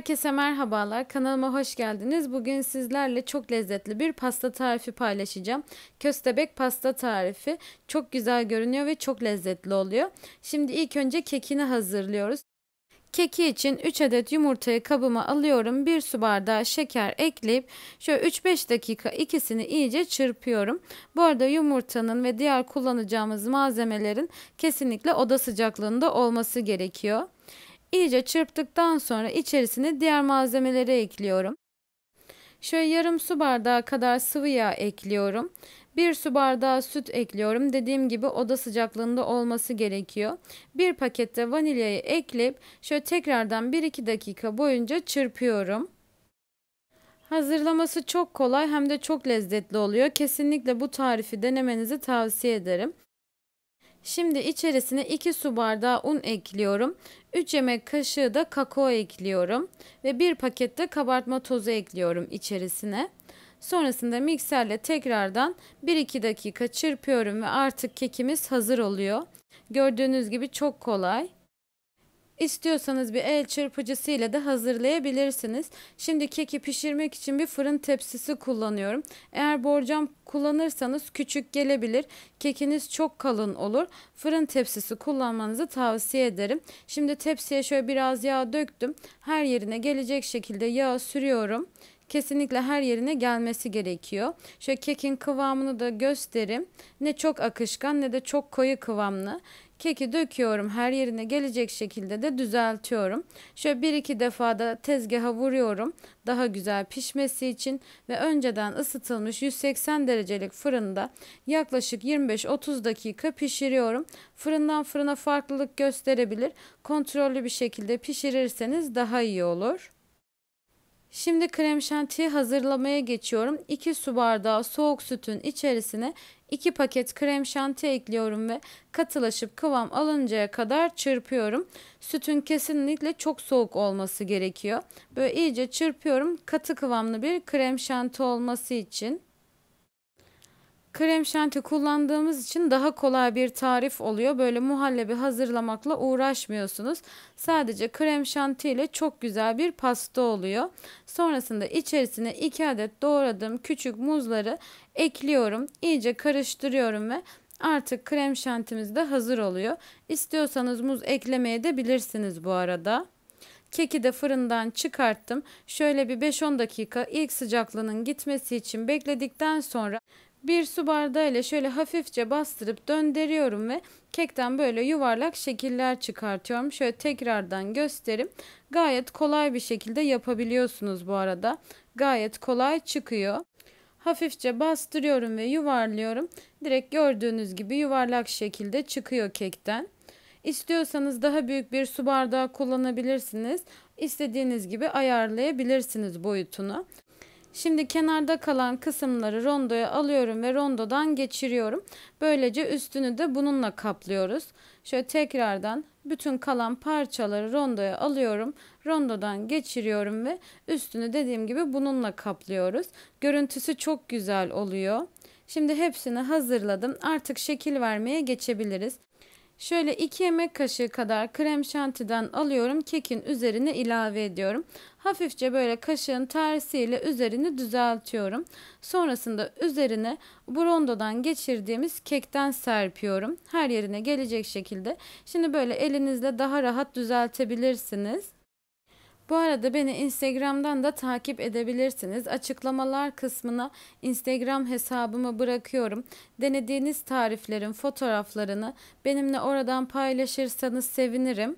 Herkese merhabalar. Kanalıma hoş geldiniz. Bugün sizlerle çok lezzetli bir pasta tarifi paylaşacağım. Köstebek pasta tarifi çok güzel görünüyor ve çok lezzetli oluyor. Şimdi ilk önce kekini hazırlıyoruz. Keki için 3 adet yumurtayı kabıma alıyorum. 1 su bardağı şeker ekleyip şöyle 3-5 dakika ikisini iyice çırpıyorum. Bu arada yumurtanın ve diğer kullanacağımız malzemelerin kesinlikle oda sıcaklığında olması gerekiyor. İyice çırptıktan sonra içerisine diğer malzemeleri ekliyorum. Şöyle yarım su bardağı kadar sıvı yağ ekliyorum. 1 su bardağı süt ekliyorum. Dediğim gibi oda sıcaklığında olması gerekiyor. Bir pakette vanilyayı ekleyip şöyle tekrardan 1-2 dakika boyunca çırpıyorum. Hazırlaması çok kolay hem de çok lezzetli oluyor. Kesinlikle bu tarifi denemenizi tavsiye ederim. Şimdi içerisine 2 su bardağı un ekliyorum. 3 yemek kaşığı da kakao ekliyorum. Ve 1 paket de kabartma tozu ekliyorum içerisine. Sonrasında mikserle tekrardan 1-2 dakika çırpıyorum ve artık kekimiz hazır oluyor. Gördüğünüz gibi çok kolay. İstiyorsanız bir el çırpıcısıyla da hazırlayabilirsiniz. Şimdi keki pişirmek için bir fırın tepsisi kullanıyorum. Eğer borcam kullanırsanız küçük gelebilir. Kekiniz çok kalın olur. Fırın tepsisi kullanmanızı tavsiye ederim. Şimdi tepsiye şöyle biraz yağ döktüm. Her yerine gelecek şekilde yağ sürüyorum kesinlikle her yerine gelmesi gerekiyor. Şöyle kekin kıvamını da göstereyim. Ne çok akışkan ne de çok koyu kıvamlı. Keki döküyorum her yerine gelecek şekilde de düzeltiyorum. Şöyle bir iki defa da tezgaha vuruyorum daha güzel pişmesi için ve önceden ısıtılmış 180 derecelik fırında yaklaşık 25-30 dakika pişiriyorum. Fırından fırına farklılık gösterebilir. Kontrollü bir şekilde pişirirseniz daha iyi olur. Şimdi krem şantiyi hazırlamaya geçiyorum. 2 su bardağı soğuk sütün içerisine 2 paket krem şanti ekliyorum ve katılaşıp kıvam alıncaya kadar çırpıyorum. Sütün kesinlikle çok soğuk olması gerekiyor. Böyle iyice çırpıyorum katı kıvamlı bir krem şanti olması için. Krem şanti kullandığımız için daha kolay bir tarif oluyor. Böyle muhallebi hazırlamakla uğraşmıyorsunuz. Sadece krem şanti ile çok güzel bir pasta oluyor. Sonrasında içerisine 2 adet doğradığım küçük muzları ekliyorum. İyice karıştırıyorum ve artık krem şantimiz de hazır oluyor. İstiyorsanız muz eklemeye de bilirsiniz bu arada. Keki de fırından çıkarttım. Şöyle bir 5-10 dakika ilk sıcaklığının gitmesi için bekledikten sonra bir su bardağı ile şöyle hafifçe bastırıp döndürüyorum ve kekten böyle yuvarlak şekiller çıkartıyorum. Şöyle tekrardan gösterim. Gayet kolay bir şekilde yapabiliyorsunuz bu arada. Gayet kolay çıkıyor. Hafifçe bastırıyorum ve yuvarlıyorum. Direkt gördüğünüz gibi yuvarlak şekilde çıkıyor kekten. İstiyorsanız daha büyük bir su bardağı kullanabilirsiniz. İstediğiniz gibi ayarlayabilirsiniz boyutunu. Şimdi kenarda kalan kısımları rondoya alıyorum ve rondodan geçiriyorum. Böylece üstünü de bununla kaplıyoruz. Şöyle tekrardan bütün kalan parçaları rondoya alıyorum. Rondodan geçiriyorum ve üstünü dediğim gibi bununla kaplıyoruz. Görüntüsü çok güzel oluyor. Şimdi hepsini hazırladım. Artık şekil vermeye geçebiliriz. Şöyle 2 yemek kaşığı kadar krem şantiden alıyorum. Kekin üzerine ilave ediyorum. Hafifçe böyle kaşığın tersiyle üzerini düzeltiyorum. Sonrasında üzerine brondodan geçirdiğimiz kekten serpiyorum. Her yerine gelecek şekilde. Şimdi böyle elinizle daha rahat düzeltebilirsiniz. Bu arada beni Instagram'dan da takip edebilirsiniz. Açıklamalar kısmına Instagram hesabımı bırakıyorum. Denediğiniz tariflerin fotoğraflarını benimle oradan paylaşırsanız sevinirim.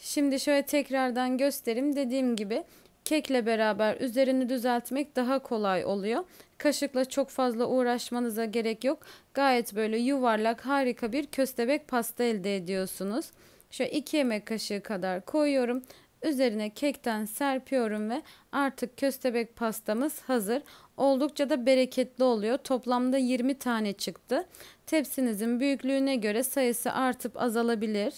Şimdi şöyle tekrardan göstereyim. Dediğim gibi kekle beraber üzerini düzeltmek daha kolay oluyor. Kaşıkla çok fazla uğraşmanıza gerek yok. Gayet böyle yuvarlak harika bir köstebek pasta elde ediyorsunuz. Şöyle 2 yemek kaşığı kadar koyuyorum Üzerine kekten serpiyorum ve artık köstebek pastamız hazır. Oldukça da bereketli oluyor. Toplamda 20 tane çıktı. Tepsinizin büyüklüğüne göre sayısı artıp azalabilir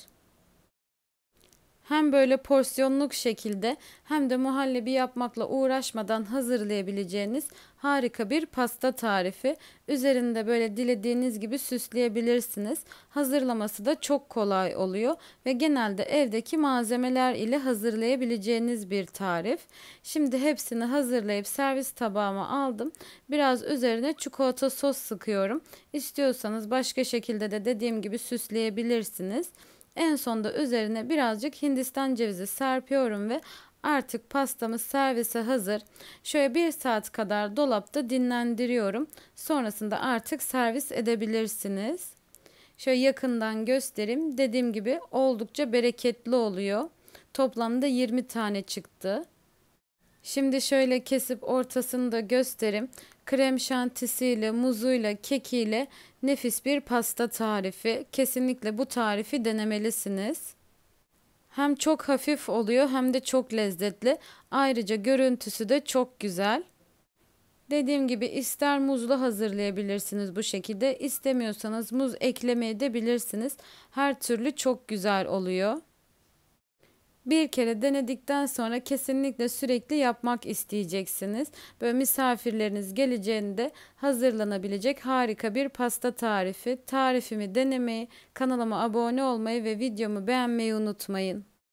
hem böyle porsiyonluk şekilde hem de muhallebi yapmakla uğraşmadan hazırlayabileceğiniz harika bir pasta tarifi. Üzerinde böyle dilediğiniz gibi süsleyebilirsiniz. Hazırlaması da çok kolay oluyor ve genelde evdeki malzemeler ile hazırlayabileceğiniz bir tarif. Şimdi hepsini hazırlayıp servis tabağıma aldım. Biraz üzerine çikolata sos sıkıyorum. İstiyorsanız başka şekilde de dediğim gibi süsleyebilirsiniz. En sonda üzerine birazcık hindistan cevizi serpiyorum ve artık pastamız servise hazır. Şöyle bir saat kadar dolapta dinlendiriyorum. Sonrasında artık servis edebilirsiniz. Şöyle yakından göstereyim. Dediğim gibi oldukça bereketli oluyor. Toplamda 20 tane çıktı. Şimdi şöyle kesip ortasını da göstereyim krem şantisiyle, muzuyla, kekiyle nefis bir pasta tarifi. Kesinlikle bu tarifi denemelisiniz. Hem çok hafif oluyor hem de çok lezzetli. Ayrıca görüntüsü de çok güzel. Dediğim gibi ister muzlu hazırlayabilirsiniz bu şekilde. istemiyorsanız muz eklemeye de bilirsiniz. Her türlü çok güzel oluyor bir kere denedikten sonra kesinlikle sürekli yapmak isteyeceksiniz. Böyle misafirleriniz geleceğinde hazırlanabilecek harika bir pasta tarifi. Tarifimi denemeyi, kanalıma abone olmayı ve videomu beğenmeyi unutmayın.